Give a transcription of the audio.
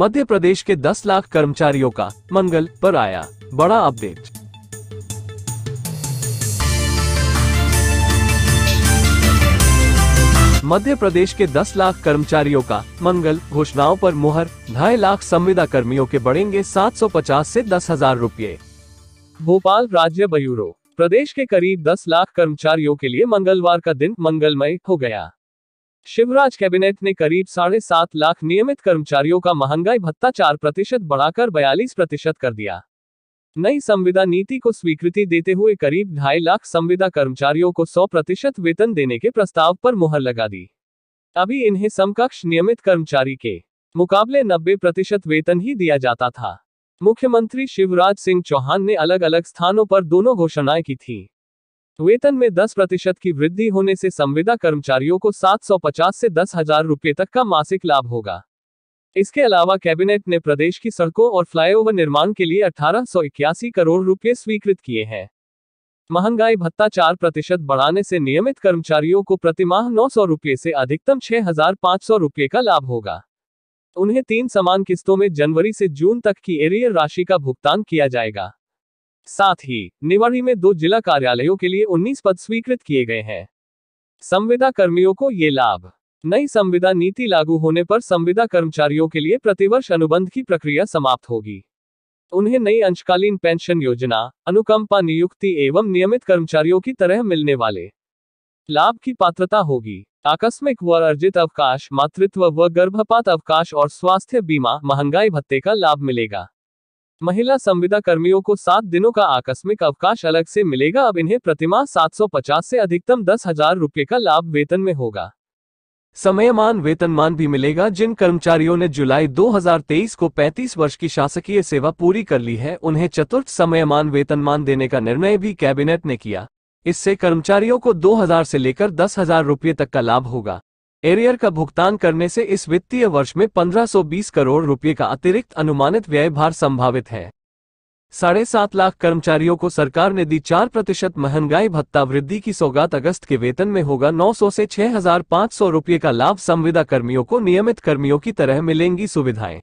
मध्य प्रदेश के 10 लाख कर्मचारियों का मंगल पर आया बड़ा अपडेट मध्य प्रदेश के 10 लाख कर्मचारियों का मंगल घोषणाओं पर मुहर ढाई लाख संविदा कर्मियों के बढ़ेंगे 750 से दस हजार रूपए भोपाल राज्य ब्यूरो प्रदेश के करीब 10 लाख कर्मचारियों के लिए मंगलवार का दिन मंगलमय हो गया शिवराज कैबिनेट ने करीब साढ़े सात लाख नियमित कर्मचारियों का महंगाई भत्ता चार प्रतिशत बढ़ाकर बयालीस प्रतिशत कर दिया नई संविदा नीति को स्वीकृति देते हुए करीब ढाई लाख संविदा कर्मचारियों को सौ प्रतिशत वेतन देने के प्रस्ताव पर मुहर लगा दी अभी इन्हें समकक्ष नियमित कर्मचारी के मुकाबले नब्बे प्रतिशत वेतन ही दिया जाता था मुख्यमंत्री शिवराज सिंह चौहान ने अलग अलग स्थानों पर दोनों घोषणाएं की थी वेतन में 10 प्रतिशत की वृद्धि होने से संविदा कर्मचारियों को 750 से दस हजार रुपये तक का मासिक लाभ होगा इसके अलावा कैबिनेट ने प्रदेश की सड़कों और फ्लाईओवर निर्माण के लिए अठारह करोड़ रुपये स्वीकृत किए हैं महंगाई भत्ता चार प्रतिशत बढ़ाने से नियमित कर्मचारियों को प्रतिमाह नौ सौ रुपये से अधिकतम छह हजार पाँच सौ रुपये का लाभ होगा उन्हें तीन समान किस्तों में जनवरी से जून तक की एरियर राशि का भुगतान किया जाएगा साथ ही निवाड़ी में दो जिला कार्यालयों के लिए 19 पद स्वीकृत किए गए हैं संविदा कर्मियों को ये लाभ नई संविदा नीति लागू होने पर संविदा कर्मचारियों के लिए प्रतिवर्ष अनुबंध की प्रक्रिया समाप्त होगी उन्हें नई अंशकालीन पेंशन योजना अनुकंपा नियुक्ति एवं नियमित कर्मचारियों की तरह मिलने वाले लाभ की पात्रता होगी आकस्मिक व अर्जित अवकाश मातृत्व व गर्भपात अवकाश और स्वास्थ्य बीमा महंगाई भत्ते का लाभ मिलेगा महिला संविदा कर्मियों को सात दिनों का आकस्मिक अवकाश अलग से मिलेगा अब इन्हें प्रतिमाह 750 से अधिकतम दस हजार रूपए का लाभ वेतन में होगा समयमान वेतनमान भी मिलेगा जिन कर्मचारियों ने जुलाई 2023 को 35 वर्ष की शासकीय सेवा पूरी कर ली है उन्हें चतुर्थ समयमान वेतनमान देने का निर्णय भी कैबिनेट ने किया इससे कर्मचारियों को 2000 से लेकर दस हजार रुपये तक का लाभ होगा एरियर का भुगतान करने से इस वित्तीय वर्ष में 1520 करोड़ रुपए का अतिरिक्त अनुमानित व्यय भार संभावित है साढ़े सात लाख कर्मचारियों को सरकार ने दी चार प्रतिशत महंगाई भत्ता वृद्धि की सौगात अगस्त के वेतन में होगा 900 से 6,500 रुपए का लाभ संविदा कर्मियों को नियमित कर्मियों की तरह मिलेंगी सुविधाएं